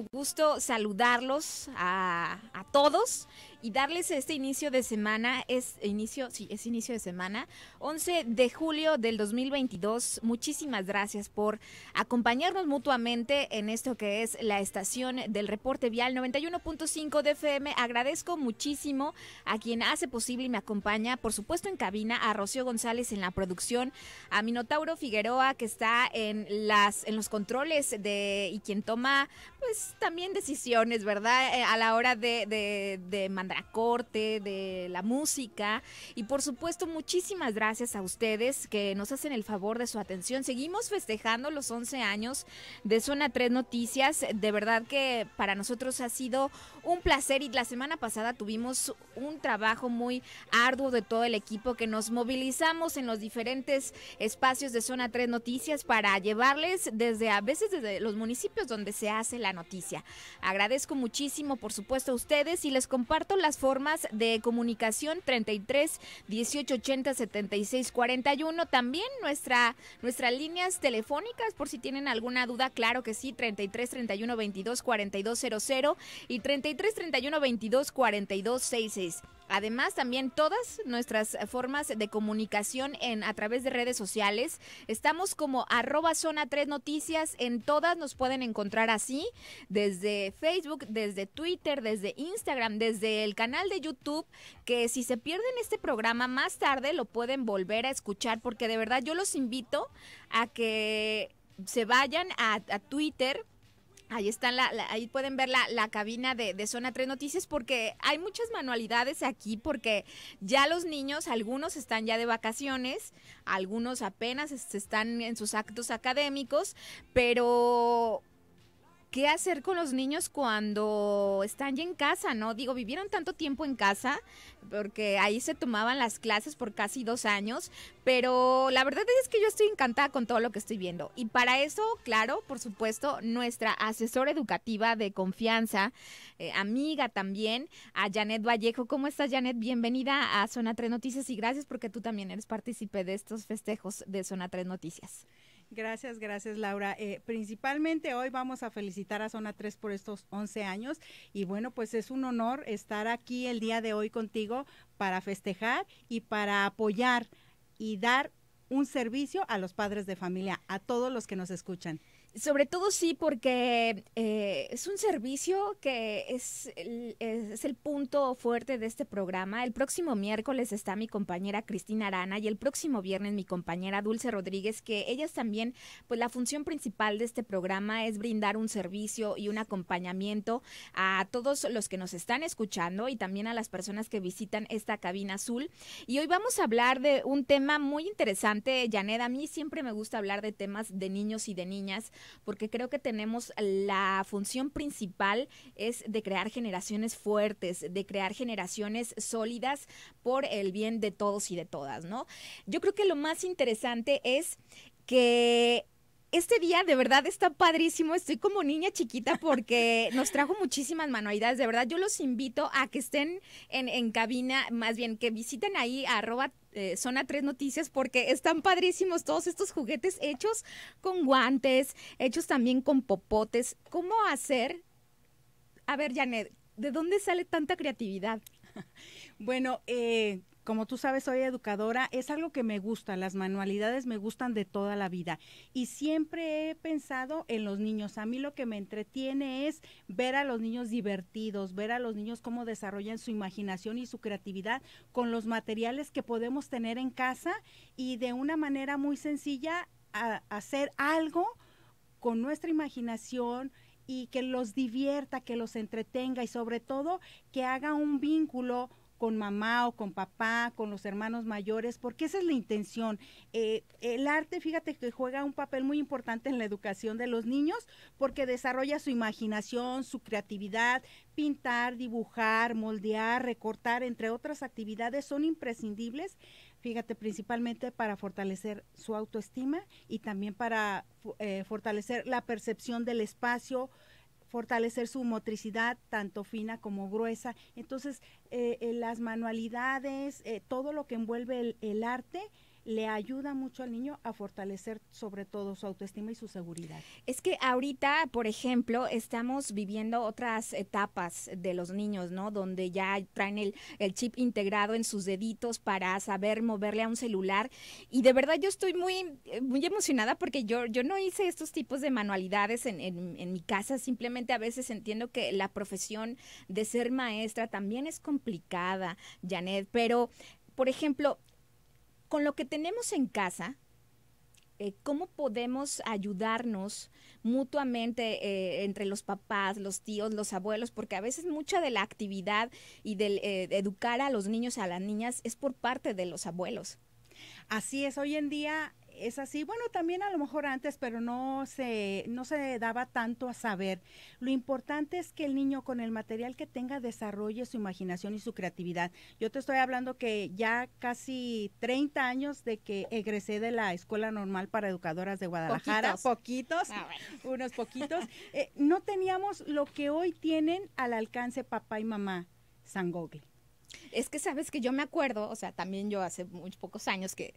gusto saludarlos a, a todos y darles este inicio de semana, es inicio, sí, es inicio de semana, 11 de julio del 2022. Muchísimas gracias por acompañarnos mutuamente en esto que es la estación del reporte vial 91.5 de FM. Agradezco muchísimo a quien hace posible y me acompaña, por supuesto en cabina, a Rocío González en la producción, a Minotauro Figueroa que está en las en los controles de y quien toma pues también decisiones, ¿verdad? Eh, a la hora de mandar la corte, de la música y por supuesto muchísimas gracias a ustedes que nos hacen el favor de su atención. Seguimos festejando los 11 años de Zona 3 Noticias. De verdad que para nosotros ha sido un placer y la semana pasada tuvimos un trabajo muy arduo de todo el equipo que nos movilizamos en los diferentes espacios de Zona 3 Noticias para llevarles desde a veces desde los municipios donde se hace la noticia. Agradezco muchísimo por supuesto a ustedes y les comparto la las formas de comunicación 33 18 80 76 41. También nuestra, nuestras líneas telefónicas, por si tienen alguna duda, claro que sí, 33 31 22 42 00 y 33 31 22 42 66. Además, también todas nuestras formas de comunicación en a través de redes sociales. Estamos como arroba zona tres noticias. En todas nos pueden encontrar así, desde Facebook, desde Twitter, desde Instagram, desde el canal de YouTube, que si se pierden este programa más tarde lo pueden volver a escuchar, porque de verdad yo los invito a que se vayan a, a Twitter Ahí están, la, ahí pueden ver la, cabina de, de, Zona 3 Noticias porque hay muchas manualidades aquí porque ya los niños, algunos están ya de vacaciones, algunos apenas están en sus actos académicos, pero qué hacer con los niños cuando están ya en casa, ¿no? Digo, vivieron tanto tiempo en casa, porque ahí se tomaban las clases por casi dos años, pero la verdad es que yo estoy encantada con todo lo que estoy viendo. Y para eso, claro, por supuesto, nuestra asesora educativa de confianza, eh, amiga también, a Janet Vallejo. ¿Cómo estás, Janet? Bienvenida a Zona 3 Noticias y gracias porque tú también eres partícipe de estos festejos de Zona 3 Noticias. Gracias, gracias Laura. Eh, principalmente hoy vamos a felicitar a Zona 3 por estos 11 años y bueno, pues es un honor estar aquí el día de hoy contigo para festejar y para apoyar y dar un servicio a los padres de familia, a todos los que nos escuchan. Sobre todo sí, porque eh, es un servicio que es el, es el punto fuerte de este programa. El próximo miércoles está mi compañera Cristina Arana y el próximo viernes mi compañera Dulce Rodríguez, que ellas también, pues la función principal de este programa es brindar un servicio y un acompañamiento a todos los que nos están escuchando y también a las personas que visitan esta cabina azul. Y hoy vamos a hablar de un tema muy interesante, Janet. A mí siempre me gusta hablar de temas de niños y de niñas porque creo que tenemos la función principal es de crear generaciones fuertes, de crear generaciones sólidas por el bien de todos y de todas, ¿no? Yo creo que lo más interesante es que este día de verdad está padrísimo. Estoy como niña chiquita porque nos trajo muchísimas manualidades. De verdad, yo los invito a que estén en, cabina, más bien que visiten ahí arroba eh, Zona 3 Noticias porque están padrísimos todos estos juguetes hechos con guantes, hechos también con popotes. ¿Cómo hacer? A ver, Janet, ¿de dónde sale tanta creatividad? Bueno, eh, como tú sabes, soy educadora, es algo que me gusta, las manualidades me gustan de toda la vida y siempre he pensado en los niños. A mí lo que me entretiene es ver a los niños divertidos, ver a los niños cómo desarrollan su imaginación y su creatividad con los materiales que podemos tener en casa y de una manera muy sencilla hacer algo con nuestra imaginación, y que los divierta, que los entretenga y sobre todo que haga un vínculo con mamá o con papá, con los hermanos mayores, porque esa es la intención. Eh, el arte, fíjate que juega un papel muy importante en la educación de los niños, porque desarrolla su imaginación, su creatividad, pintar, dibujar, moldear, recortar, entre otras actividades, son imprescindibles fíjate, principalmente para fortalecer su autoestima y también para eh, fortalecer la percepción del espacio, fortalecer su motricidad, tanto fina como gruesa. Entonces, eh, eh, las manualidades, eh, todo lo que envuelve el, el arte, le ayuda mucho al niño a fortalecer sobre todo su autoestima y su seguridad. Es que ahorita, por ejemplo, estamos viviendo otras etapas de los niños, ¿no? Donde ya traen el, chip integrado en sus deditos para saber moverle a un celular. Y de verdad yo estoy muy, eh, muy emocionada porque yo, yo no hice estos tipos de manualidades en, en, en mi casa. Simplemente a veces entiendo que la profesión de ser maestra también es complicada, Janet, pero por ejemplo, con lo que tenemos en casa, eh, ¿cómo podemos ayudarnos mutuamente eh, entre los papás, los tíos, los abuelos? Porque a veces mucha de la actividad y eh, de educar a los niños, a las niñas, es por parte de los abuelos. Así es, hoy en día es así. Bueno, también a lo mejor antes, pero no se, no se daba tanto a saber. Lo importante es que el niño con el material que tenga desarrolle su imaginación y su creatividad. Yo te estoy hablando que ya casi 30 años de que egresé de la Escuela Normal para Educadoras de Guadalajara. Poquitos. Ah, ah, unos poquitos. Eh, no teníamos lo que hoy tienen al alcance papá y mamá, San Es que sabes que yo me acuerdo, o sea, también yo hace muy pocos años que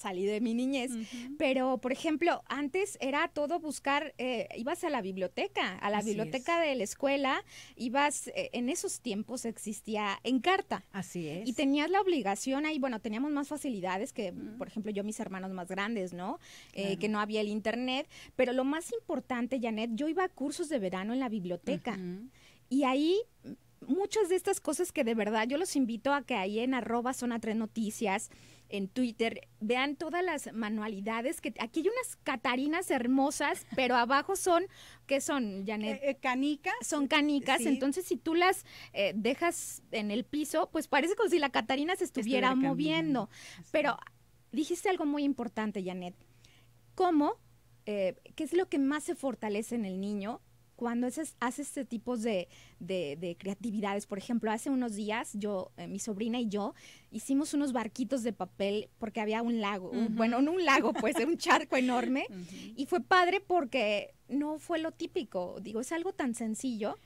salí de mi niñez, pero por ejemplo, antes era todo buscar, eh, ibas a la biblioteca, a la biblioteca de la escuela, ibas, eh, en esos tiempos existía en carta. Así es. Y tenías la obligación ahí, bueno, teníamos más facilidades que, por ejemplo, yo mis hermanos más grandes, ¿no? Eh, que no había el internet, pero lo más importante, Janet, yo iba a cursos de verano en la biblioteca. Y ahí muchas de estas cosas que de verdad yo los invito a que ahí en arroba a tres noticias, en Twitter, vean todas las manualidades que aquí hay unas catarinas hermosas, pero abajo son, que son, Janet? Eh, eh, canicas. Son canicas, entonces si tú las eh, dejas en el piso, pues parece como si la catarina se estuviera, moviendo. Pero dijiste algo muy importante, Janet. ¿Cómo? ¿Qué es lo que más se fortalece en el niño? cuando hace este tipo de, creatividades, por ejemplo, hace unos días yo, eh, mi sobrina y yo, hicimos unos barquitos de papel porque había un lago, bueno, no un lago, pues era un charco enorme, y fue padre porque no fue lo típico, digo, es algo tan sencillo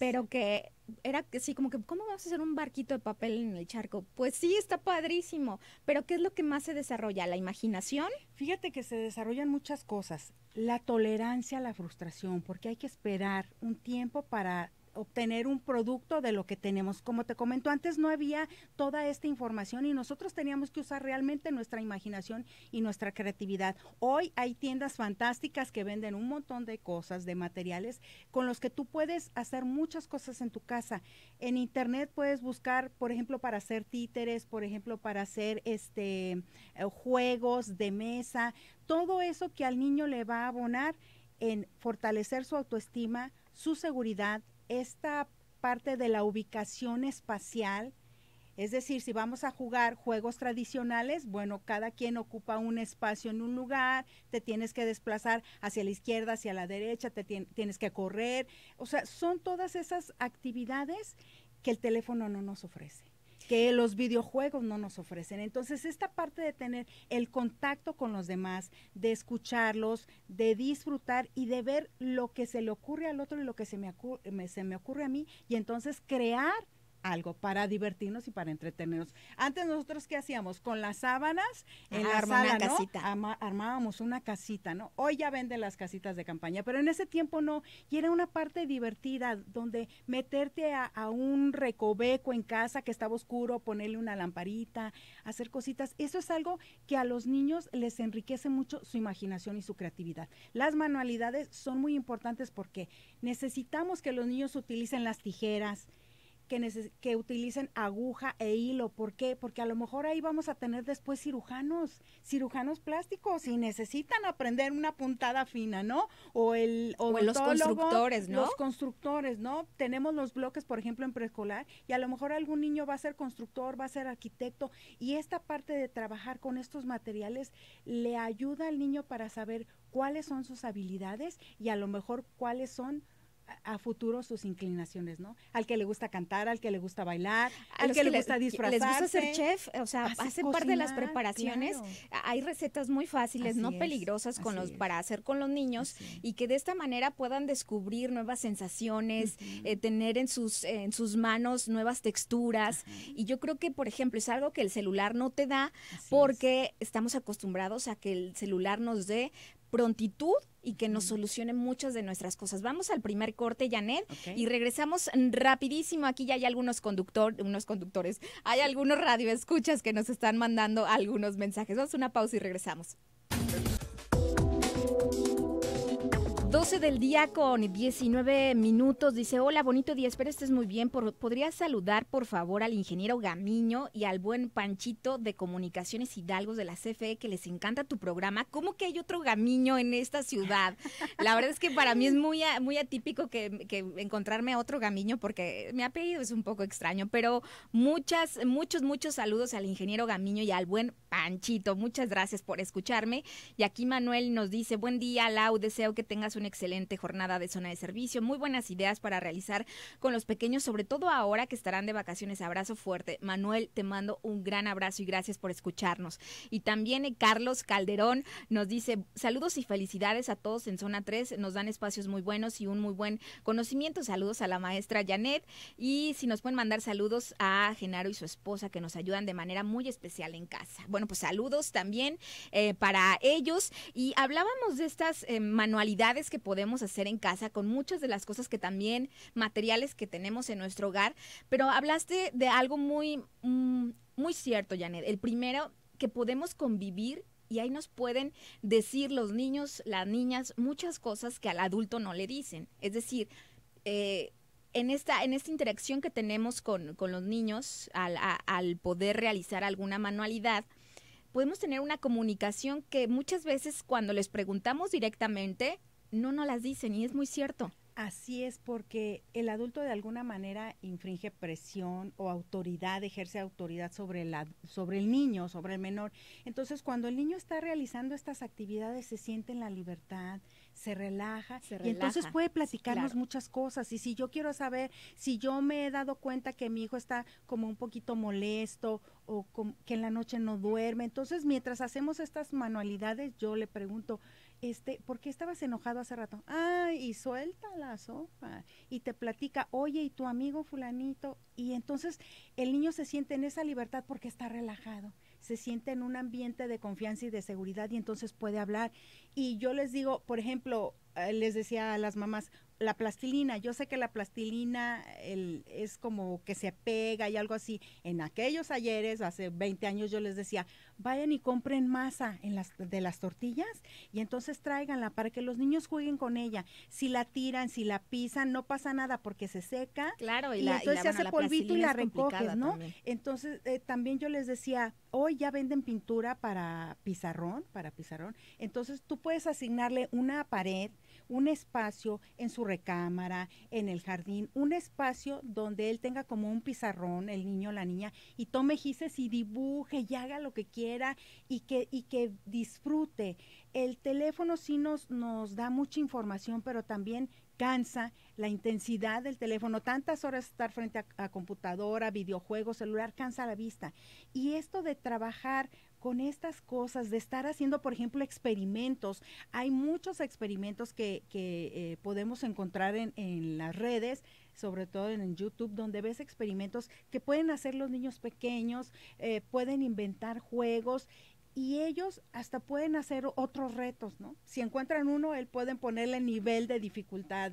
pero que era así como que, ¿cómo vamos a hacer un barquito de papel en el charco? Pues sí, está padrísimo, pero ¿qué es lo que más se desarrolla? ¿La imaginación? Fíjate que se desarrollan muchas cosas. La tolerancia a la frustración, porque hay que esperar un tiempo para obtener un producto de lo que tenemos. Como te comentó antes, no había toda esta información y nosotros teníamos que usar realmente nuestra imaginación y nuestra creatividad. Hoy hay tiendas fantásticas que venden un montón de cosas, de materiales, con los que tú puedes hacer muchas cosas en tu casa. En internet puedes buscar, por ejemplo, para hacer títeres, por ejemplo, para hacer este eh, juegos de mesa, todo eso que al niño le va a abonar en fortalecer su autoestima, su seguridad, esta parte de la ubicación espacial. Es decir, si vamos a jugar juegos tradicionales, bueno, cada quien ocupa un espacio en un lugar, te tienes que desplazar hacia la izquierda, hacia la derecha, te tienes que correr. O sea, son todas esas actividades que el teléfono no nos ofrece que los videojuegos no nos ofrecen. Entonces, esta parte de tener el contacto con los demás, de escucharlos, de disfrutar y de ver lo que se le ocurre al otro y lo que se me, ocurre, a mí, y entonces crear algo para divertirnos y para entretenernos. Antes nosotros qué hacíamos con las sábanas una casita. armábamos una casita, ¿no? Hoy ya venden las casitas de campaña, pero en ese tiempo no. Y era una parte divertida donde meterte a un recoveco en casa que estaba oscuro, ponerle una lamparita, hacer cositas. Eso es algo que a los niños les enriquece mucho su imaginación y su creatividad. Las manualidades son muy importantes porque necesitamos que los niños utilicen las tijeras, que, utilicen aguja e hilo. ¿Por qué? Porque a lo mejor ahí vamos a tener después cirujanos, cirujanos plásticos y necesitan aprender una puntada fina, ¿no? O el o los constructores, ¿no? Los constructores, ¿no? Tenemos los bloques, por ejemplo, en preescolar y a lo mejor algún niño va a ser constructor, va a ser arquitecto y esta parte de trabajar con estos materiales le ayuda al niño para saber cuáles son sus habilidades y a lo mejor cuáles son a futuro sus inclinaciones, ¿no? Al que le gusta cantar, al que le gusta bailar, al que, le gusta disfrazar. Les gusta ser chef, o sea, hace parte de las preparaciones. Hay recetas muy fáciles, no peligrosas con los, para hacer con los niños y que de esta manera puedan descubrir nuevas sensaciones, eh, tener en sus, en sus manos nuevas texturas. Y yo creo que, por ejemplo, es algo que el celular no te da porque estamos acostumbrados a que el celular nos dé prontitud y que nos mm. solucione muchas de nuestras cosas. Vamos al primer corte, Janet, y regresamos rapidísimo. Aquí ya hay algunos conductor, unos conductores, hay algunos radioescuchas que nos están mandando algunos mensajes. Vamos a una pausa y regresamos. 12 del día con 19 minutos. Dice, hola, bonito día, espero estés muy bien. Por, ¿Podrías saludar, por favor, al ingeniero Gamiño y al buen Panchito de Comunicaciones Hidalgos de la CFE, que les encanta tu programa? ¿Cómo que hay otro Gamiño en esta ciudad? La verdad es que para mí es muy, muy atípico que, que encontrarme a otro Gamiño, porque mi apellido es un poco extraño, pero muchas, muchos, muchos saludos al ingeniero Gamiño y al buen Panchito. Muchas gracias por escucharme. Y aquí Manuel nos dice, buen día, Lau, deseo que tengas un excelente jornada de zona de servicio, muy buenas ideas para realizar con los pequeños, sobre todo ahora que estarán de vacaciones. Abrazo fuerte. Manuel, te mando un gran abrazo y gracias por escucharnos. Y también eh, Carlos Calderón nos dice saludos y felicidades a todos en zona 3. Nos dan espacios muy buenos y un muy buen conocimiento. Saludos a la maestra Janet. Y si nos pueden mandar saludos a Genaro y su esposa que nos ayudan de manera muy especial en casa. Bueno, pues saludos también eh, para ellos. Y hablábamos de estas eh, manualidades que podemos hacer en casa con muchas de las cosas que también, materiales que tenemos en nuestro hogar. Pero hablaste de algo muy, mm, muy cierto, Janet. El primero, que podemos convivir y ahí nos pueden decir los niños, las niñas, muchas cosas que al adulto no le dicen. Es decir, eh, en, esta, en esta interacción que tenemos con, los niños al, al, poder realizar alguna manualidad, podemos tener una comunicación que muchas veces cuando les preguntamos directamente no no las dicen y es muy cierto. Así es, porque el adulto de alguna manera infringe presión o autoridad, ejerce autoridad sobre, sobre el niño, sobre el menor. Entonces, cuando el niño está realizando estas actividades, se siente en la libertad, se relaja, y entonces puede platicarnos muchas cosas. Y si yo quiero saber, si yo me he dado cuenta que mi hijo está como un poquito molesto o que en la noche no duerme, entonces mientras hacemos estas manualidades, yo le pregunto, este, ¿por qué estabas enojado hace rato? ¡Ay, y suelta la sopa y te platica, oye, y tu amigo fulanito, y entonces el niño se siente en esa libertad porque está relajado, se siente en un ambiente de confianza y de seguridad y entonces puede hablar. Y yo les digo, por ejemplo, eh, les decía a las mamás, la plastilina, yo sé que la plastilina es como que se pega y algo así. En aquellos ayeres, hace 20 años, yo les decía, vayan y compren masa en las, de las tortillas y entonces tráiganla para que los niños jueguen con ella. Si la tiran, si la pisan, no pasa nada porque se seca. Claro, y, la, entonces se hace polvito y la recoges, ¿no? Entonces, eh, también yo les decía, hoy ya venden pintura para pizarrón, para pizarrón. Entonces, tú puedes asignarle una pared un espacio en su recámara, en el jardín, un espacio donde él tenga como un pizarrón, el niño o la niña, y tome gises y dibuje y haga lo que quiera y que, y que disfrute. El teléfono sí nos, nos da mucha información, pero también cansa la intensidad del teléfono, tantas horas estar frente a, a computadora, videojuegos, celular, cansa la vista. Y esto de trabajar con estas cosas, de estar haciendo, por ejemplo, experimentos. Hay muchos experimentos que, que eh, podemos encontrar en, en las redes sobre todo en YouTube, donde ves experimentos que pueden hacer los niños pequeños, eh, pueden inventar juegos y ellos hasta pueden hacer otros retos, ¿no? Si encuentran uno, él pueden ponerle nivel de dificultad.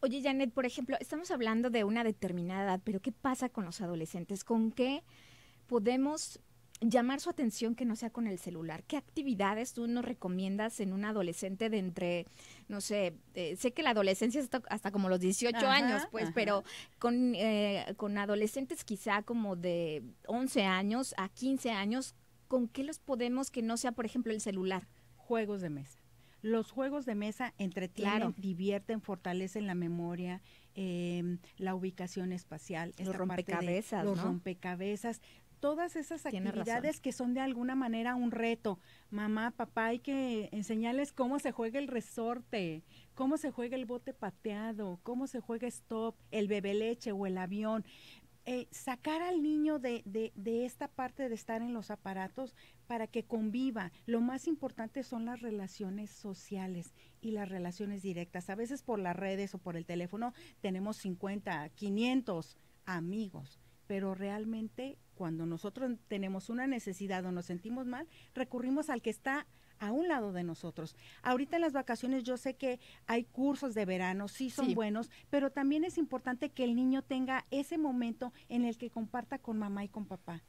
Oye, Janet, por ejemplo, estamos hablando de una determinada edad, pero ¿qué pasa con los adolescentes? ¿Con qué podemos llamar su atención que no sea con el celular. ¿Qué actividades tú nos recomiendas en un adolescente de entre, no sé, eh, sé que la adolescencia es hasta, como los 18 años, pues, pero con, eh, con adolescentes quizá como de 11 años a 15 años, ¿con qué los podemos que no sea, por ejemplo, el celular? Juegos de mesa. Los juegos de mesa entretienen, divierten, fortalecen la memoria, eh, la ubicación espacial. Los rompecabezas. los rompecabezas todas esas actividades que son de alguna manera un reto. Mamá, papá, hay que enseñarles cómo se juega el resorte, cómo se juega el bote pateado, cómo se juega stop, el bebé leche o el avión. Eh, sacar al niño de, de, esta parte de estar en los aparatos para que conviva. Lo más importante son las relaciones sociales y las relaciones directas. A veces por las redes o por el teléfono tenemos 50, 500 amigos, pero realmente cuando nosotros tenemos una necesidad o nos sentimos mal, recurrimos al que está a un lado de nosotros. Ahorita en las vacaciones yo sé que hay cursos de verano, sí son buenos, pero también es importante que el niño tenga ese momento en el que comparta con mamá y con papá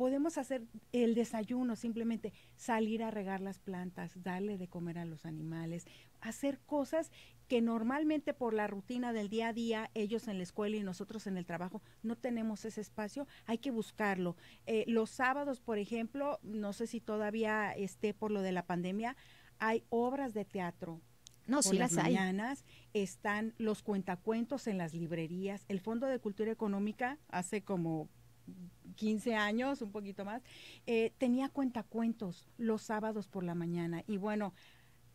podemos hacer el desayuno, simplemente salir a regar las plantas, darle de comer a los animales, hacer cosas que normalmente por la rutina del día a día, ellos en la escuela y nosotros en el trabajo, no tenemos ese espacio, hay que buscarlo. Eh, los sábados, por ejemplo, no sé si todavía esté por lo de la pandemia, hay obras de teatro, no, sí las, las mañanas están los cuentacuentos en las librerías. El Fondo de Cultura Económica hace como 15 años, un poquito más, eh, tenía cuentacuentos los sábados por la mañana. Y bueno,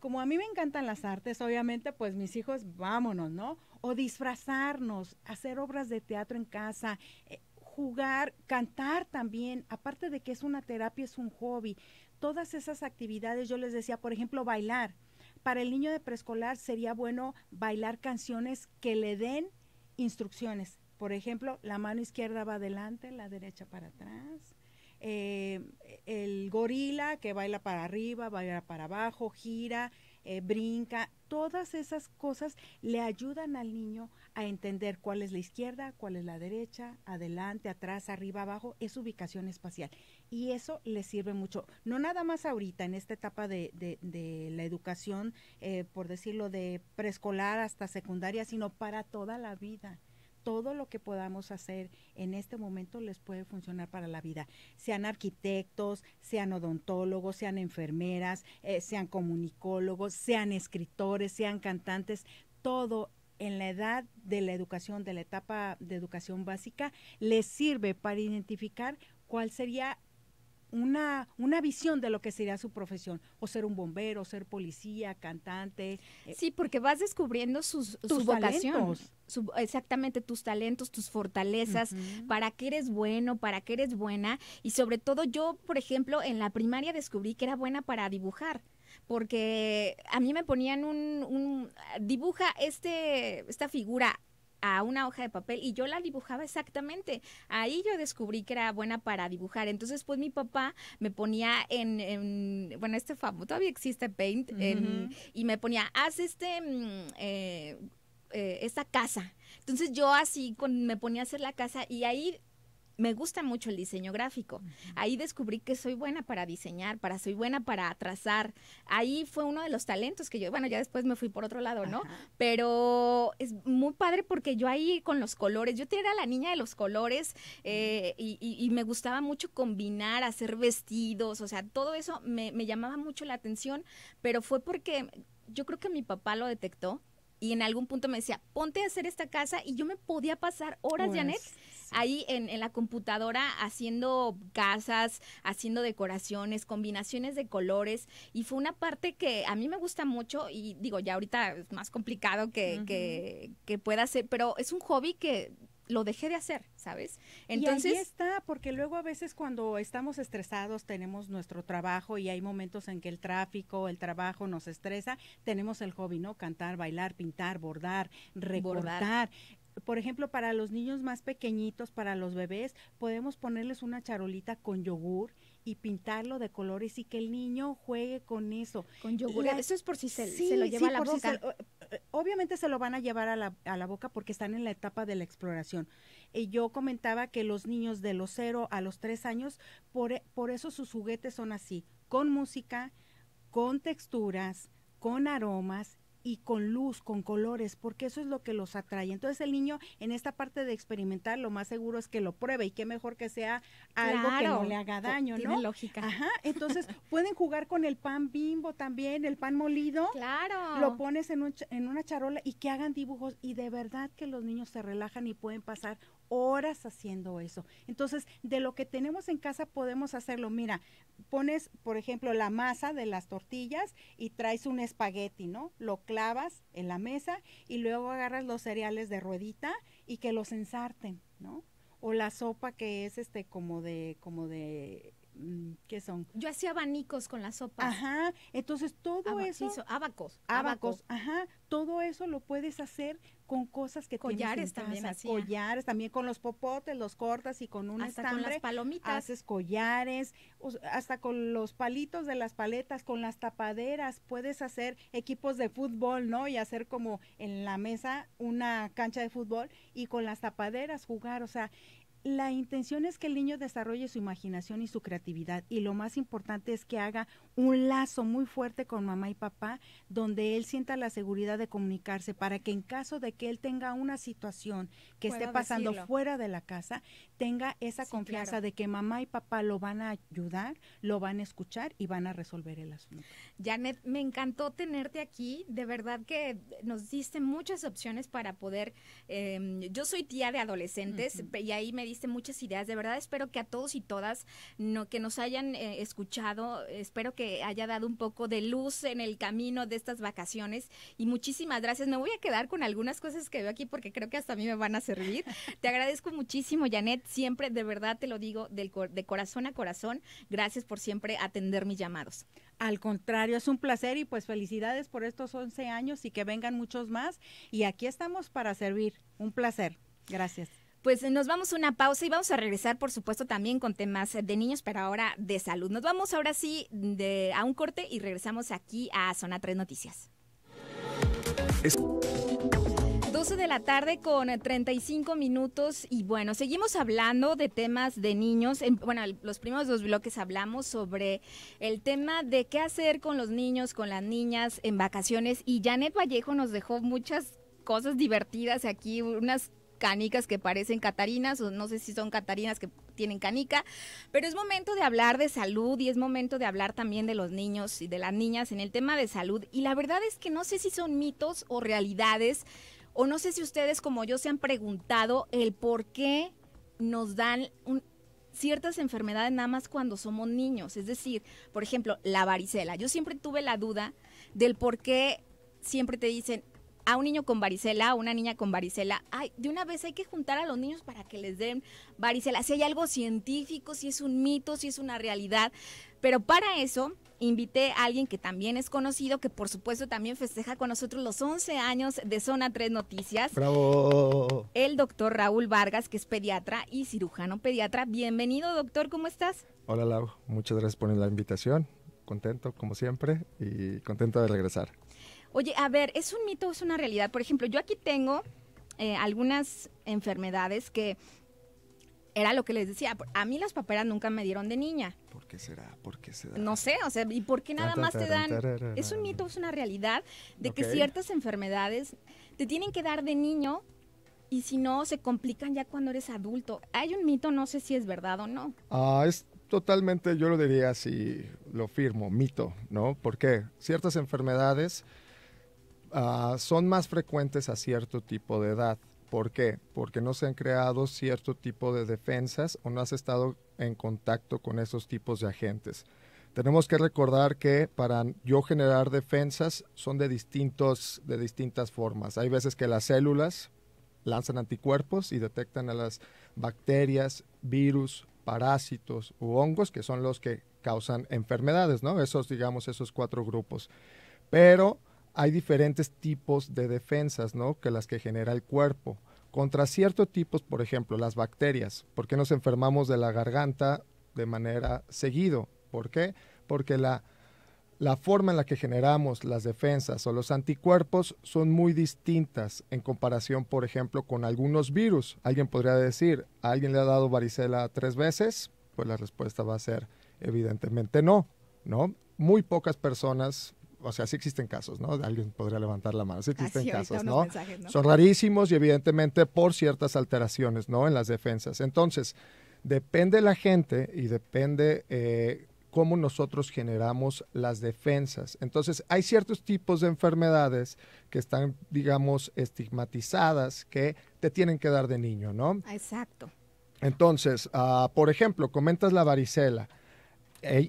como a mí me encantan las artes, obviamente, pues mis hijos, vámonos, ¿no? O disfrazarnos, hacer obras de teatro en casa, eh, jugar, cantar también, aparte de que es una terapia, es un hobby. Todas esas actividades, yo les decía, por ejemplo, bailar. Para el niño de preescolar sería bueno bailar canciones que le den instrucciones, por ejemplo, la mano izquierda va adelante, la derecha para atrás. Eh, el gorila que baila para arriba, baila para abajo, gira, eh, brinca. Todas esas cosas le ayudan al niño a entender cuál es la izquierda, cuál es la derecha, adelante, atrás, arriba, abajo. Es ubicación espacial. Y eso le sirve mucho. No nada más ahorita, en esta etapa de, la educación, eh, por decirlo, de preescolar hasta secundaria, sino para toda la vida todo lo que podamos hacer en este momento les puede funcionar para la vida. Sean arquitectos, sean odontólogos, sean enfermeras, eh, sean comunicólogos, sean escritores, sean cantantes, todo en la edad de la educación, de la etapa de educación básica, les sirve para identificar cuál sería una, una visión de lo que sería su profesión, o ser un bombero, ser policía, cantante. Eh, sí, porque vas descubriendo sus, tus exactamente tus talentos, tus fortalezas, para qué eres bueno, para qué eres buena. Y sobre todo yo, por ejemplo, en la primaria descubrí que era buena para dibujar porque a mí me ponían un, un dibuja este esta figura a una hoja de papel y yo la dibujaba exactamente. Ahí yo descubrí que era buena para dibujar. Entonces, pues mi papá me ponía en, bueno, este famoso, todavía existe Paint, y me ponía, haz este, mm, eh, eh, esta casa. Entonces yo así con, me ponía a hacer la casa y ahí me gusta mucho el diseño gráfico. Ahí descubrí que soy buena para diseñar, para soy buena para trazar. Ahí fue uno de los talentos que yo, bueno, ya después me fui por otro lado, ¿no? Pero es muy padre porque yo ahí con los colores, yo era la niña de los colores eh, y, me gustaba mucho combinar, hacer vestidos, o sea, todo eso me, me llamaba mucho la atención, pero fue porque yo creo que mi papá lo detectó y en algún punto me decía, ponte a hacer esta casa y yo me podía pasar horas, Janet, ahí en, la computadora haciendo casas, haciendo decoraciones, combinaciones de colores y fue una parte que a mí me gusta mucho y digo, ya ahorita es más complicado que, que, pueda ser, pero es un hobby que lo dejé de hacer, ¿sabes? Entonces. Y ahí está, porque luego a veces cuando estamos estresados, tenemos nuestro trabajo y hay momentos en que el tráfico, el trabajo nos estresa, tenemos el hobby, ¿no? Cantar, bailar, pintar, bordar, recortar por ejemplo, para los niños más pequeñitos, para los bebés, podemos ponerles una charolita con yogur y pintarlo de colores y que el niño juegue con eso. Con yogur. eso es por si se, lo lleva a la boca. obviamente se lo van a llevar a la, a la boca porque están en la etapa de la exploración. Y eh, yo comentaba que los niños de los 0 a los 3 años, por, por eso sus juguetes son así, con música, con texturas, con aromas y con luz, con colores, porque eso es lo que los atrae. Entonces el niño en esta parte de experimentar lo más seguro es que lo pruebe y qué mejor que sea algo que no le haga daño, tiene ¿no? lógica. Ajá, entonces pueden jugar con el pan bimbo también, el pan molido. Claro. Lo pones en, en una charola y que hagan dibujos y de verdad que los niños se relajan y pueden pasar horas haciendo eso. Entonces, de lo que tenemos en casa podemos hacerlo. Mira, pones, por ejemplo, la masa de las tortillas y traes un espagueti, ¿no? Lo clavas en la mesa y luego agarras los cereales de ruedita y que los ensarten, ¿no? O la sopa que es este como de como de Mm, ¿qué son? Yo hacía abanicos con la sopa. Ajá, entonces todo eso. abacos, abacos. ajá. Todo eso lo puedes hacer con cosas que collares tienes en también collares también con los popotes los cortas y con un hasta con las palomitas haces collares hasta con los palitos de las paletas con las tapaderas puedes hacer equipos de fútbol no y hacer como en la mesa una cancha de fútbol y con las tapaderas jugar o sea la intención es que el niño desarrolle su imaginación y su creatividad y lo más importante es que haga un lazo muy fuerte con mamá y papá, donde él sienta la seguridad de comunicarse para que en caso de que él tenga una situación que esté pasando fuera de la casa, tenga esa confianza de que mamá y papá lo van a ayudar, lo van a escuchar y van a resolver el asunto. Janet, me encantó tenerte aquí, de verdad que nos diste muchas opciones para poder, em, yo soy tía de adolescentes y ahí me diste muchas ideas, de verdad espero que a todos y todas que nos hayan eh, escuchado, espero que haya dado un poco de luz en el camino de estas vacaciones. Y muchísimas gracias. Me voy a quedar con algunas cosas que veo aquí porque creo que hasta a mí me van a servir. te agradezco muchísimo, Janet. Siempre, de verdad te lo digo, del, de corazón a corazón. Gracias por siempre atender mis llamados. Al contrario, es un placer y pues felicidades por estos 11 años y que vengan muchos más. Y aquí estamos para servir. Un placer. Gracias. Pues eh, nos vamos a una pausa y vamos a regresar, por supuesto, también con temas eh, de niños, pero ahora de salud. Nos vamos ahora sí de, a un corte y regresamos aquí a Zona 3 Noticias. 12 de la tarde con 35 minutos y bueno, seguimos hablando de temas de niños. Bueno, los primeros dos bloques hablamos sobre el tema de qué hacer con los niños, con las niñas en vacaciones y Janet Vallejo nos dejó muchas cosas divertidas aquí, unas canicas que parecen catarinas, o no sé si son catarinas que tienen canica, pero es momento de hablar de salud y es momento de hablar también de los niños y de las niñas en el tema de salud. Y la verdad es que no sé si son mitos o realidades, o no sé si ustedes como yo se han preguntado el por qué nos dan ciertas enfermedades nada más cuando somos niños. Es decir, por ejemplo, la varicela. Yo siempre tuve la duda del por qué siempre te dicen, a un niño con varicela, a una niña con varicela, ay, de una vez hay que juntar a los niños para que les den varicela. Si hay algo científico, si es un mito, si es una realidad. Pero para eso invité a alguien que también es conocido, que por supuesto también festeja con nosotros los 11 años de Zona 3 Noticias. ¡Bravo! El doctor Raúl Vargas, que es pediatra y cirujano pediatra. Bienvenido, doctor, ¿cómo estás? Hola, Lau. Muchas gracias por la invitación. Contento, como siempre, y contento de regresar. Oye, a ver, ¿es un mito o es una realidad? Por ejemplo, yo aquí tengo eh, algunas enfermedades que era lo que les decía, a mí las paperas nunca me dieron de niña. ¿Por qué será? ¿Por qué será? No sé, o sea, ¿y por qué nada más te dan? Es un mito, es una realidad de que ciertas enfermedades te tienen que dar de niño y si no, se complican ya cuando eres adulto. Hay un mito, no sé si es verdad o no. Ah, es totalmente, yo lo diría si lo firmo, mito, ¿no? Porque ciertas enfermedades Ah, son más frecuentes a cierto tipo de edad. ¿Por qué? Porque no se han creado cierto tipo de defensas o no has estado en contacto con esos tipos de agentes. Tenemos que recordar que para yo generar defensas son de, distintos, de distintas formas. Hay veces que las células lanzan anticuerpos y detectan a las bacterias, virus, parásitos u hongos, que son los que causan enfermedades, ¿no? Esos, digamos, esos cuatro grupos. Pero hay diferentes tipos de defensas, ¿no? Que las que genera el cuerpo. Contra ciertos tipos, por ejemplo, las bacterias. ¿Por qué nos enfermamos de la garganta de manera seguido? ¿Por qué? Porque la, la forma en la que generamos las defensas o los anticuerpos son muy distintas en comparación, por ejemplo, con algunos virus. Alguien podría decir, alguien le ha dado varicela tres veces? Pues la respuesta va a ser, evidentemente no, ¿no? Muy pocas personas o sea, sí existen casos, ¿no? Alguien podría levantar la mano, sí ah, existen casos, ¿no? Son rarísimos y evidentemente por ciertas alteraciones, ¿no? En las defensas. Entonces, depende la gente y depende eh, cómo nosotros generamos las defensas. Entonces, hay ciertos tipos de enfermedades que están, digamos, estigmatizadas que te tienen que dar de niño, ¿no? Exacto. Entonces, ah, por ejemplo, comentas la varicela.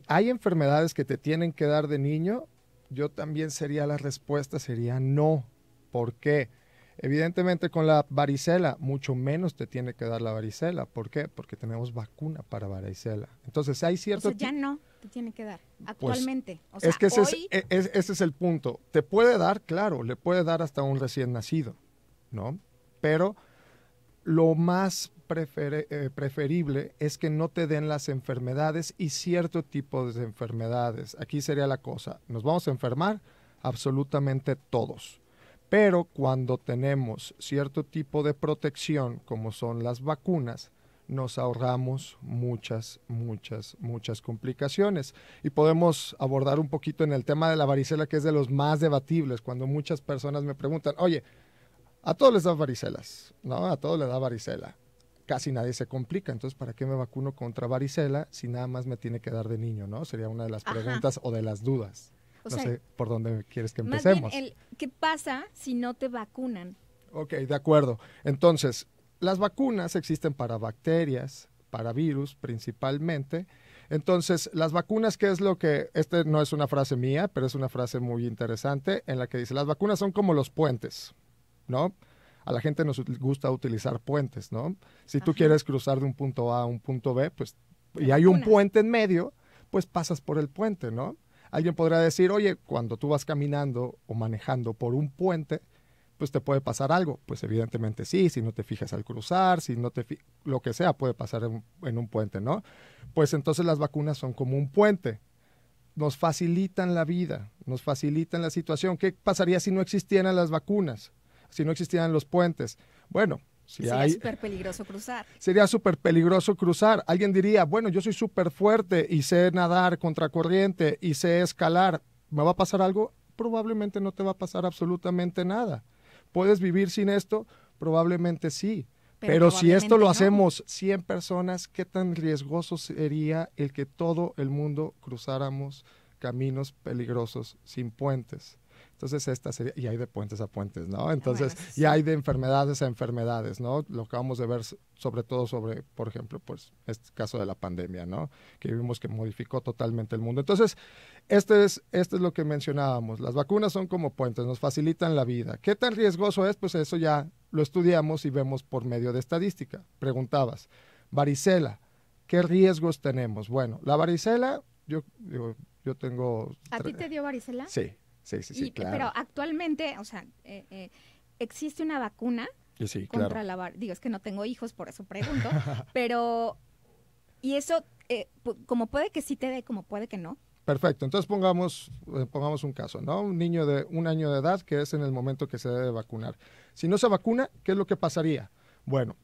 hay enfermedades que te tienen que dar de niño yo también sería la respuesta, sería no. ¿Por qué? Evidentemente con la varicela, mucho menos te tiene que dar la varicela. ¿Por qué? Porque tenemos vacuna para varicela. Entonces hay cierto... O ya no te tiene que dar, pues, actualmente. o sea, es que es, ese es el punto. Te puede dar, claro, le puede dar hasta un recién nacido, ¿no? Pero lo más eh, preferible es que no te den las enfermedades y cierto tipo de enfermedades. Aquí sería la cosa, nos vamos a enfermar absolutamente todos. Pero cuando tenemos cierto tipo de protección, como son las vacunas, nos ahorramos muchas, muchas, muchas complicaciones. Y podemos abordar un poquito en el tema de la varicela, que es de los más debatibles, cuando muchas personas me preguntan, oye, a todos les da varicela ¿no? A todos les da varicela casi nadie se complica, entonces ¿para qué me vacuno contra varicela si nada más me tiene que dar de niño, no? Sería una de las preguntas o de las dudas. no sé por dónde quieres que empecemos. ¿Qué pasa si no te vacunan? Ok, de acuerdo. Entonces, las vacunas existen para bacterias, para virus principalmente. Entonces, las vacunas, ¿qué es lo que...? Esta no es una frase mía, pero es una frase muy interesante en la que dice, las vacunas son como los puentes, ¿no? a la gente nos gusta utilizar puentes, ¿no? Si tú quieres cruzar de un punto A a un punto B, pues, y hay un puente en medio, pues pasas por el puente, ¿no? Alguien podrá decir, oye, cuando tú vas caminando o manejando por un puente, pues te puede pasar algo. Pues evidentemente sí, si no te fijas al cruzar, si no te lo que sea puede pasar en, un puente, ¿no? Pues entonces las vacunas son como un puente. Nos facilitan la vida, nos facilitan la situación. ¿Qué pasaría si no existieran las vacunas? si no existían los puentes. Bueno, sería súper peligroso cruzar. Sería cruzar. Alguien diría, bueno, yo soy súper fuerte y sé nadar contracorriente y sé escalar. ¿Me va a pasar algo? Probablemente no te va a pasar absolutamente nada. ¿Puedes vivir sin esto? Probablemente sí. Pero, si esto lo hacemos 100 personas, ¿qué tan riesgoso sería el que todo el mundo cruzáramos caminos peligrosos sin puentes? Entonces, esta sería, y hay de puentes a puentes, ¿no? Ah, Entonces, y hay de enfermedades a enfermedades, ¿no? Lo acabamos de ver sobre todo sobre, por ejemplo, pues este caso de la pandemia, ¿no? Que vimos que modificó totalmente el mundo. Entonces, este es, este es lo que mencionábamos. Las vacunas son como puentes, nos facilitan la vida. ¿Qué tan riesgoso es? Pues eso ya lo estudiamos y vemos por medio de estadística. Preguntabas, varicela, ¿qué riesgos tenemos? Bueno, la varicela, yo, yo, yo tengo... ¿A ti te dio varicela? Sí. Sí, sí, sí, claro. Pero actualmente, o sea, eh, eh, existe una vacuna eh, contra la varicela. Digo, es que no tengo hijos, por eso pregunto. pero, y eso, como puede que sí te dé, como puede que no. Perfecto, entonces pongamos, pongamos un caso, ¿no? Un niño de un año de edad que es en el momento que se debe vacunar. Si no se vacuna, ¿qué es lo que pasaría? Bueno,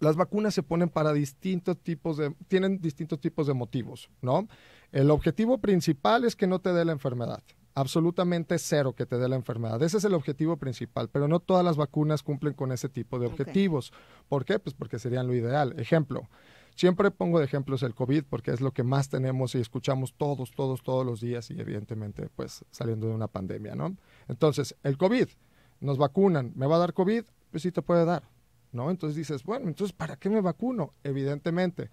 las vacunas se ponen para distintos tipos de, tienen distintos tipos de motivos, ¿no? El objetivo principal es que no te dé la enfermedad, absolutamente cero que te dé la enfermedad. Ese es el objetivo principal, pero no todas las vacunas cumplen con ese tipo de objetivos. ¿Por qué? Pues porque serían lo ideal. Ejemplo, siempre pongo de ejemplos el COVID porque es lo que más tenemos y escuchamos todos, todos, todos los días y evidentemente pues saliendo de una pandemia, ¿no? Entonces, el COVID, nos vacunan, ¿me va a dar COVID? Pues sí te puede dar, ¿no? Entonces dices, bueno, entonces ¿para qué me vacuno? Evidentemente,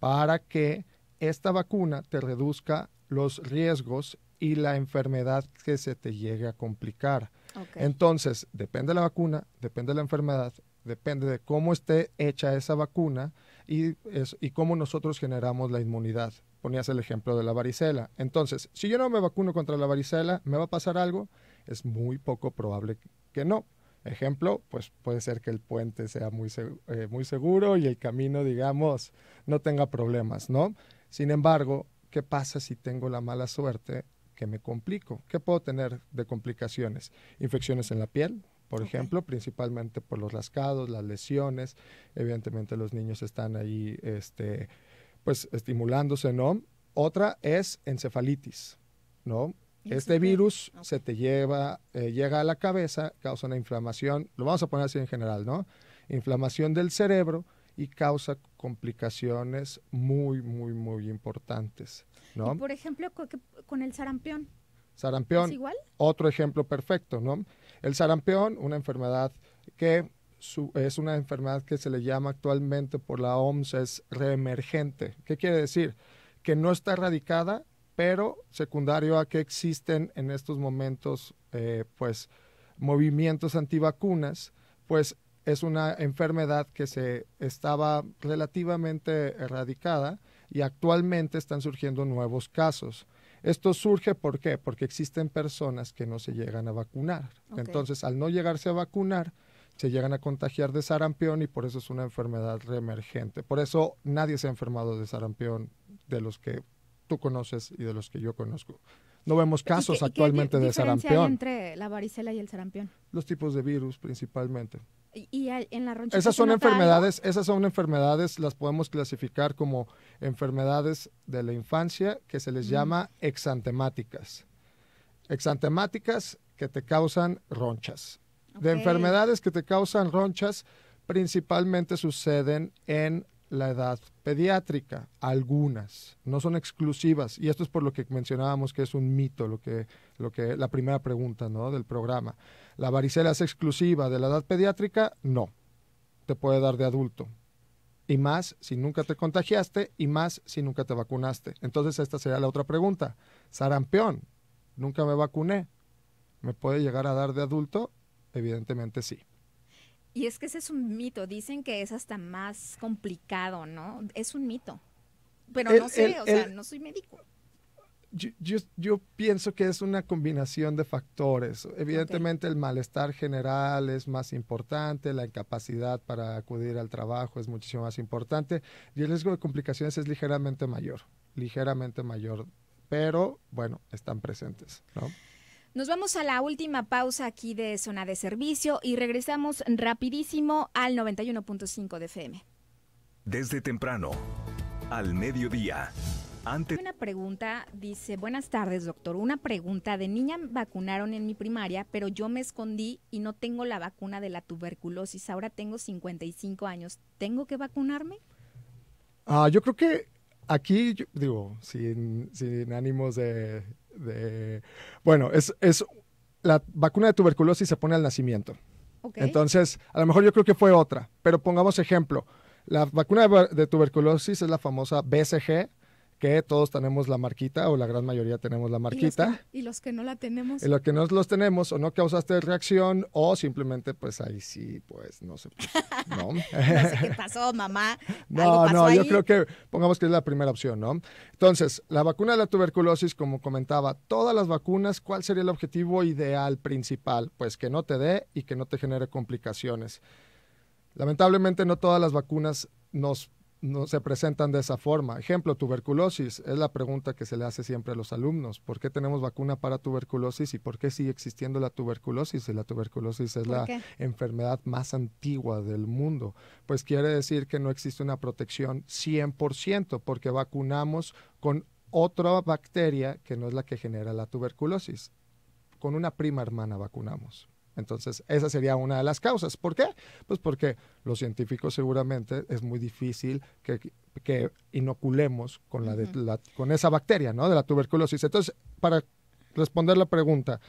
para que esta vacuna te reduzca los riesgos y la enfermedad que se te llegue a complicar. Entonces, depende de la vacuna, depende de la enfermedad, depende de cómo esté hecha esa vacuna y, es, y cómo nosotros generamos la inmunidad. Ponías el ejemplo de la varicela. Entonces, si yo no me vacuno contra la varicela, ¿me va a pasar algo? Es muy poco probable que no. Ejemplo, pues puede ser que el puente sea muy, eh, muy seguro y el camino, digamos, no tenga problemas, ¿no? Sin embargo, ¿qué pasa si tengo la mala suerte que me complico. ¿Qué puedo tener de complicaciones? Infecciones en la piel, por ejemplo, principalmente por los rascados, las lesiones. Evidentemente los niños están ahí este, pues estimulándose, ¿no? Otra es encefalitis, ¿no? Este virus se te lleva, eh, llega a la cabeza, causa una inflamación, lo vamos a poner así en general, ¿no? Inflamación del cerebro, y causa complicaciones muy, muy, muy importantes. ¿no? por ejemplo, con el sarampión. Sarampión, igual? otro ejemplo perfecto, ¿no? El sarampión, una enfermedad que es una enfermedad que se le llama actualmente por la OMS, es reemergente. ¿Qué quiere decir? Que no está erradicada, pero secundario a que existen en estos momentos, eh, pues, movimientos antivacunas, pues es una enfermedad que se estaba relativamente erradicada y actualmente están surgiendo nuevos casos. Esto surge ¿por qué? Porque existen personas que no se llegan a vacunar. Entonces, al no llegarse a vacunar, se llegan a contagiar de sarampión y por eso es una enfermedad reemergente. Por eso nadie se ha enfermado de sarampión de los que tú conoces y de los que yo conozco. No vemos casos actualmente de sarampión. entre la varicela y el sarampión? Los tipos de virus principalmente. Esas son enfermedades, esas son enfermedades, las podemos clasificar como enfermedades de la infancia que se les llama exantemáticas. Exantemáticas que te causan ronchas. De enfermedades que te causan ronchas, principalmente suceden en la edad pediátrica, algunas, no son exclusivas, y esto es por lo que mencionábamos que es un mito, lo que, lo que la primera pregunta ¿no? del programa. ¿La varicela es exclusiva de la edad pediátrica? No, te puede dar de adulto. Y más si nunca te contagiaste y más si nunca te vacunaste. Entonces esta sería la otra pregunta. Sarampión, nunca me vacuné. ¿Me puede llegar a dar de adulto? Evidentemente sí. Y es que ese es un mito, dicen que es hasta más complicado, ¿no? Es un mito. Pero no sé, o sea, no soy médico. Yo, yo, pienso que es una combinación de factores. Evidentemente el malestar general es más importante, la incapacidad para acudir al trabajo es muchísimo más importante y el riesgo de complicaciones es ligeramente mayor, ligeramente mayor, pero bueno, están presentes. ¿no? Nos vamos a la última pausa aquí de Zona de Servicio y regresamos rapidísimo al 91.5 de FM. Desde temprano, al mediodía. Antes... Una pregunta, dice, buenas tardes doctor, una pregunta, de niña vacunaron en mi primaria, pero yo me escondí y no tengo la vacuna de la tuberculosis, ahora tengo 55 años, ¿tengo que vacunarme? Ah, yo creo que aquí, digo, sin ánimos de de bueno, es, es la vacuna de tuberculosis se pone al nacimiento. Entonces, a lo mejor yo creo que fue otra, pero pongamos ejemplo. La vacuna de, de tuberculosis es la famosa BCG, que todos tenemos la marquita o la gran mayoría tenemos la marquita. Y los que, no la tenemos. Y los que no los tenemos o no causaste reacción o simplemente pues ahí sí, pues no sé. ¿no? qué pasó, mamá. No, no, yo creo que pongamos que es la primera opción, ¿no? Entonces, la vacuna de la tuberculosis, como comentaba, todas las vacunas, ¿cuál sería el objetivo ideal principal? Pues que no te dé y que no te genere complicaciones. Lamentablemente no todas las vacunas nos no se presentan de esa forma. Ejemplo, tuberculosis, es la pregunta que se le hace siempre a los alumnos. ¿Por qué tenemos vacuna para tuberculosis y por qué sigue existiendo la tuberculosis? Y la tuberculosis es la enfermedad más antigua del mundo. Pues quiere decir que no existe una protección 100% porque vacunamos con otra bacteria que no es la que genera la tuberculosis. Con una prima hermana vacunamos. Entonces, esa sería una de las causas. ¿Por qué? Pues porque los científicos seguramente es muy difícil que, inoculemos con, la, de, la con esa bacteria, ¿no? De la tuberculosis. Entonces, para responder la pregunta,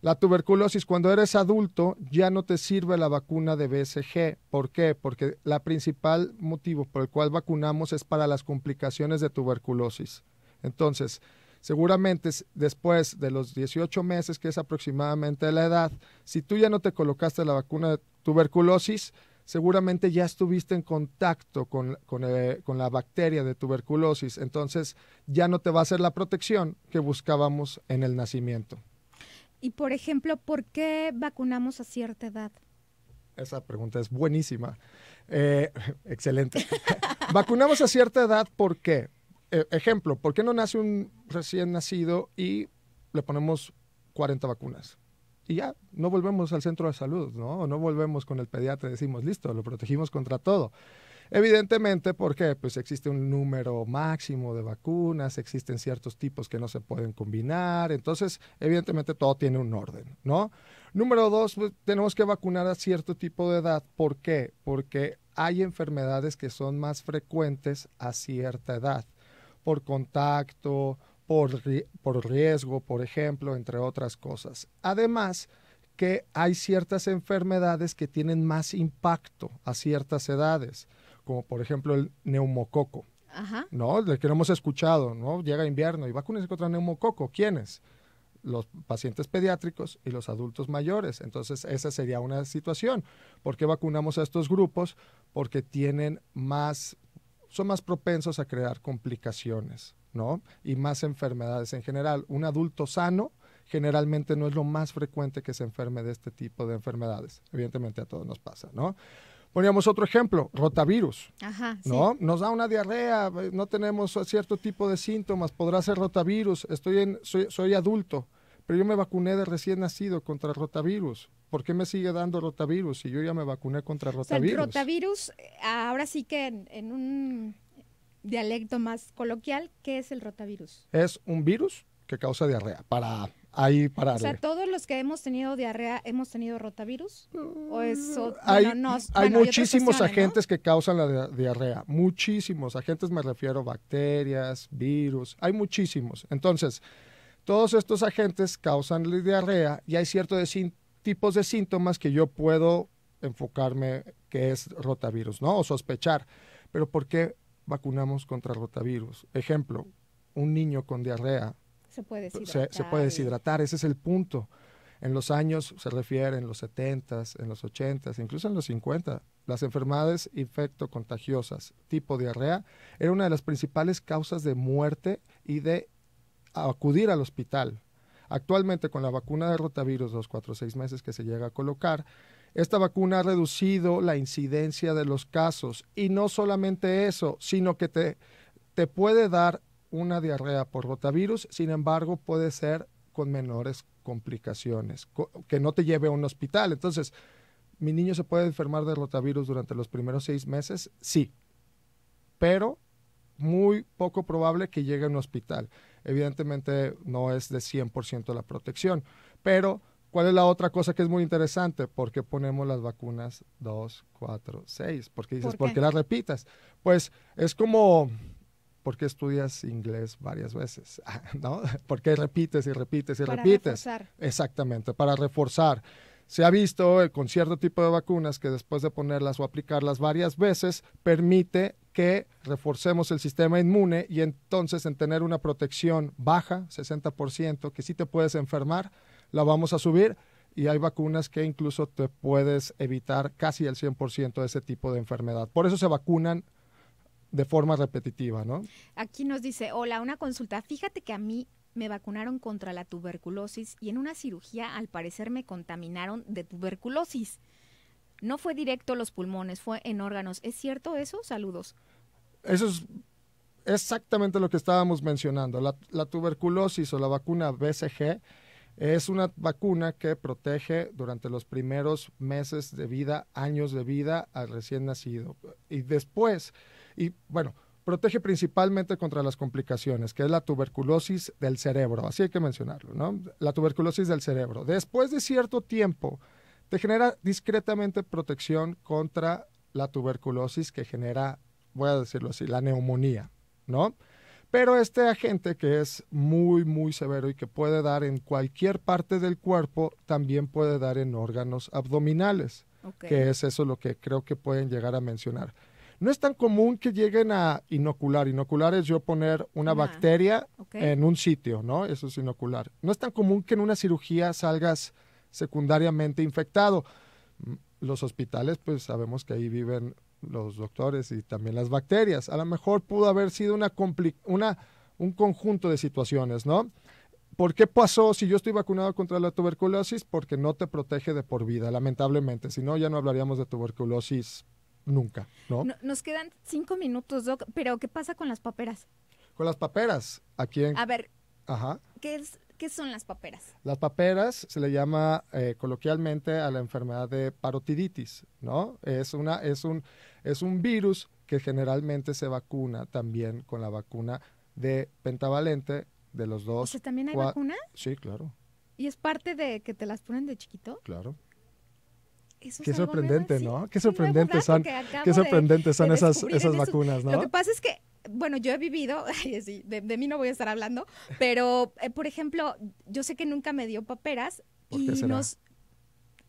la tuberculosis, cuando eres adulto, ya no te sirve la vacuna de BSG. ¿Por qué? Porque la principal motivo por el cual vacunamos es para las complicaciones de tuberculosis. Entonces, seguramente después de los 18 meses, que es aproximadamente la edad, si tú ya no te colocaste la vacuna de tuberculosis, seguramente ya estuviste en contacto eh, con, la bacteria de tuberculosis, entonces ya no te va a hacer la protección que buscábamos en el nacimiento. Y por ejemplo, ¿por qué vacunamos a cierta edad? Esa pregunta es buenísima. Eh, excelente. vacunamos a cierta edad, ¿por qué? Eh, ejemplo, ¿por qué no nace un recién nacido y le ponemos 40 vacunas? Y ya, no volvemos al centro de salud, ¿no? No volvemos con el pediatra y decimos, listo, lo protegimos contra todo. Evidentemente, ¿por qué? Pues existe un número máximo de vacunas, existen ciertos tipos que no se pueden combinar, entonces evidentemente todo tiene un orden, ¿no? Número dos, pues, tenemos que vacunar a cierto tipo de edad. ¿Por qué? Porque hay enfermedades que son más frecuentes a cierta edad por contacto, por, por riesgo, por ejemplo, entre otras cosas. Además, que hay ciertas enfermedades que tienen más impacto a ciertas edades, como por ejemplo el neumococo. Ajá. ¿No? De que no hemos escuchado, ¿no? Llega invierno y vacunas contra neumococo. ¿Quiénes? Los pacientes pediátricos y los adultos mayores. Entonces, esa sería una situación. ¿Por qué vacunamos a estos grupos? Porque tienen más son más propensos a crear complicaciones, ¿no? Y más enfermedades en general. Un adulto sano generalmente no es lo más frecuente que se enferme de este tipo de enfermedades. Evidentemente a todos nos pasa, ¿no? Poníamos otro ejemplo, rotavirus. ¿No? Nos da una diarrea, eh, no tenemos cierto tipo de síntomas, podrá ser rotavirus, estoy en, soy adulto, pero yo me vacuné de recién nacido contra rotavirus. ¿Por qué me sigue dando rotavirus si yo ya me vacuné contra rotavirus? el rotavirus, eh, ahora sí que en, un dialecto más coloquial, ¿qué es el rotavirus? Es un virus que causa diarrea, para ahí para... O sea, todos los que hemos tenido diarrea hemos tenido rotavirus o eso mm, hay, hay muchísimos agentes que causan la diarrea, muchísimos agentes me refiero bacterias, virus, hay muchísimos. Entonces, todos estos agentes causan diarrea y hay ciertos tipos de síntomas que yo puedo enfocarme que es rotavirus, ¿no? O sospechar. Pero ¿por qué vacunamos contra rotavirus? Ejemplo, un niño con diarrea. Se puede deshidratar. ese es el punto. En los años, se refiere en los 70s, en los 80s, incluso en los 50, las enfermedades contagiosas tipo diarrea era una de las principales causas de muerte y de acudir al hospital. Actualmente con la vacuna de rotavirus, los cuatro o seis meses que se llega a colocar, esta vacuna ha reducido la incidencia de los casos y no solamente eso, sino que te, te puede dar una diarrea por rotavirus, sin embargo puede ser con menores complicaciones, que no te lleve a un hospital. Entonces, ¿mi niño se puede enfermar de rotavirus durante los primeros seis meses? Sí, pero muy poco probable que llegue a un hospital. Evidentemente no es de 100% la protección, pero ¿cuál es la otra cosa que es muy interesante? ¿Por qué ponemos las vacunas 2, 4, 6? ¿Por qué dices, ¿por qué, las repitas? Pues es como... ¿por qué estudias inglés varias veces? ¿No? ¿Por qué repites y repites y para repites? Reforzar. Exactamente, para reforzar. Se ha visto el eh, con cierto tipo de vacunas que después de ponerlas o aplicarlas varias veces permite que reforcemos el sistema inmune y entonces en tener una protección baja, 60%, que sí te puedes enfermar, la vamos a subir y hay vacunas que incluso te puedes evitar casi el 100% de ese tipo de enfermedad. Por eso se vacunan de forma repetitiva, ¿no? Aquí nos dice, hola, una consulta. Fíjate que a mí me vacunaron contra la tuberculosis y en una cirugía al parecer me contaminaron de tuberculosis. No fue directo los pulmones, fue en órganos. ¿Es cierto eso? Saludos. Eso es exactamente lo que estábamos mencionando. La, la tuberculosis o la vacuna BCG es una vacuna que protege durante los primeros meses de vida, años de vida al recién nacido. Y después, y bueno, protege principalmente contra las complicaciones, que es la tuberculosis del cerebro, así hay que mencionarlo, ¿no? La tuberculosis del cerebro. Después de cierto tiempo, te genera discretamente protección contra la tuberculosis que genera, voy a decirlo así, la neumonía, ¿no? Pero este agente que es muy, muy severo y que puede dar en cualquier parte del cuerpo, también puede dar en órganos abdominales, que es eso lo que creo que pueden llegar a mencionar. No es tan común que lleguen a inocular. Inocular es yo poner una bacteria en un sitio, ¿no? Eso es inocular. No es tan común que en una cirugía salgas secundariamente infectado. Mm, los hospitales, pues sabemos que ahí viven los doctores y también las bacterias. A lo mejor pudo haber sido una un conjunto de situaciones, ¿no? ¿Por qué pasó si yo estoy vacunado contra la tuberculosis? Porque no te protege de por vida, lamentablemente. Si no, ya no hablaríamos de tuberculosis nunca, ¿no? Nos quedan cinco minutos, pero ¿qué pasa con las paperas? Con las paperas, aquí en... A ver, Ajá. ¿qué, es, ¿qué son las paperas? Las paperas se le llama eh, coloquialmente a la enfermedad de parotiditis, ¿no? Es, una, es, un, es un virus que generalmente se vacuna también con la vacuna de pentavalente de los dos. también hay vacuna? Sí, claro. ¿Y es parte de que te las ponen de chiquito? Claro qué sorprendente, ¿no? qué sorprendente son, qué sorprendentes son esas, esas vacunas, ¿no? Lo que pasa es que, bueno, yo he vivido, de, mí no voy a estar hablando, pero, eh, por ejemplo, yo sé que nunca me dio paperas y nos...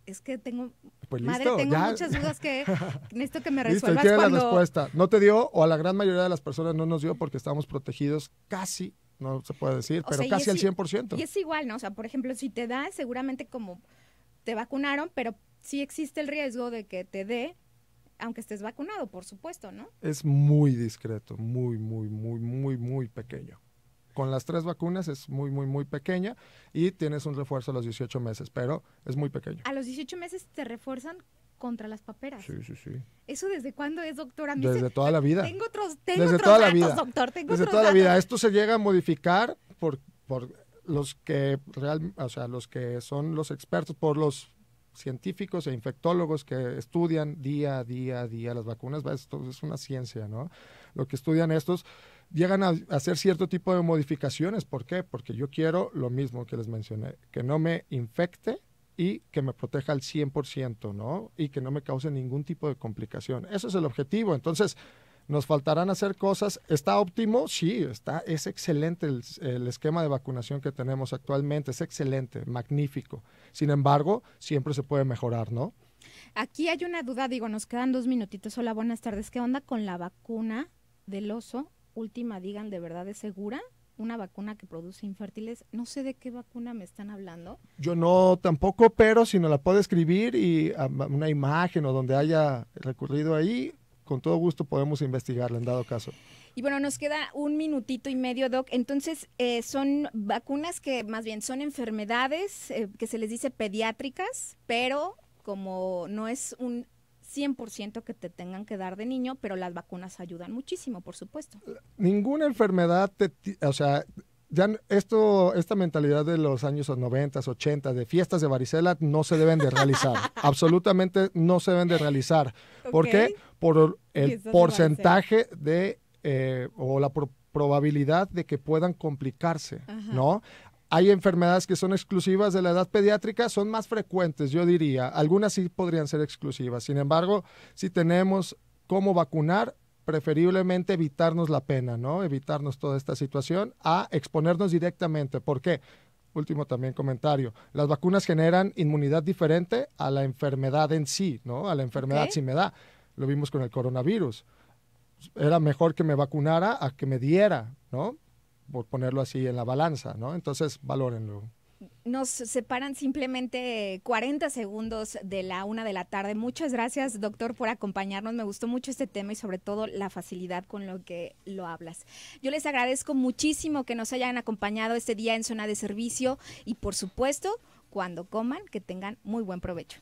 Es que tengo, pues madre, tengo muchas dudas que necesito que me resuelvas listo, la respuesta. No te dio o a la gran mayoría de las personas no nos dio porque estábamos protegidos casi no se puede decir, pero casi al 100%. Y es igual, ¿no? O sea, por ejemplo, si te da, seguramente como te vacunaron, pero sí existe el riesgo de que te dé, aunque estés vacunado, por supuesto, ¿no? Es muy discreto, muy, muy, muy, muy, muy pequeño. Con las tres vacunas es muy, muy, muy pequeña y tienes un refuerzo a los 18 meses, pero es muy pequeño. ¿A los 18 meses te refuerzan contra las paperas. Sí, sí, sí. ¿Eso desde cuándo es, doctor? desde toda la vida. Tengo otros, tengo desde otros toda la vida. doctor. desde toda la vida. Esto se llega a modificar por, por los que real, o sea, los que son los expertos, por los científicos e infectólogos que estudian día a día a día las vacunas, esto es una ciencia, ¿no? Lo que estudian estos llegan a hacer cierto tipo de modificaciones, ¿por qué? Porque yo quiero lo mismo que les mencioné, que no me infecte y que me proteja al 100%, ¿no? Y que no me cause ningún tipo de complicación. Eso es el objetivo. Entonces, nos faltarán hacer cosas. ¿Está óptimo? Sí, está, es excelente el, esquema de vacunación que tenemos actualmente, es excelente, magnífico. Sin embargo, siempre se puede mejorar, ¿no? Aquí hay una duda, digo, nos quedan dos minutitos. Hola, buenas tardes. ¿Qué onda con la vacuna del oso? Última, digan, ¿de verdad es segura? Una vacuna que produce infértiles. No sé de qué vacuna me están hablando. Yo no tampoco, pero si no la puedo escribir y ah, una imagen o donde haya recurrido ahí, con todo gusto podemos investigarla en dado caso. Y bueno, nos queda un minutito y medio, Doc. Entonces, eh, son vacunas que más bien son enfermedades eh, que se les dice pediátricas, pero como no es un 100% que te tengan que dar de niño, pero las vacunas ayudan muchísimo, por supuesto. Ninguna enfermedad, o sea, ya esto, esta mentalidad de los años 90, 80, de fiestas de varicela, no se deben de realizar. Absolutamente no se deben de realizar. ¿Por qué? por el porcentaje de eh, o la probabilidad de que puedan complicarse, ¿no? Hay enfermedades que son exclusivas de la edad pediátrica, son más frecuentes, yo diría. Algunas sí podrían ser exclusivas. Sin embargo, si tenemos cómo vacunar, preferiblemente evitarnos la pena, ¿no? Evitarnos toda esta situación a exponernos directamente. ¿Por qué? Último también comentario. Las vacunas generan inmunidad diferente a la enfermedad en sí, ¿no? A la enfermedad si me da. Lo vimos con el coronavirus. Era mejor que me vacunara a que me diera, ¿no? Por ponerlo así en la balanza, ¿no? Entonces, valórenlo nos separan simplemente 40 segundos de la una de la tarde. Muchas gracias, doctor, por acompañarnos. Me gustó mucho este tema y sobre todo la facilidad con lo que lo hablas. Yo les agradezco muchísimo que nos hayan acompañado este día en zona de servicio y por supuesto, cuando coman, que tengan muy buen provecho.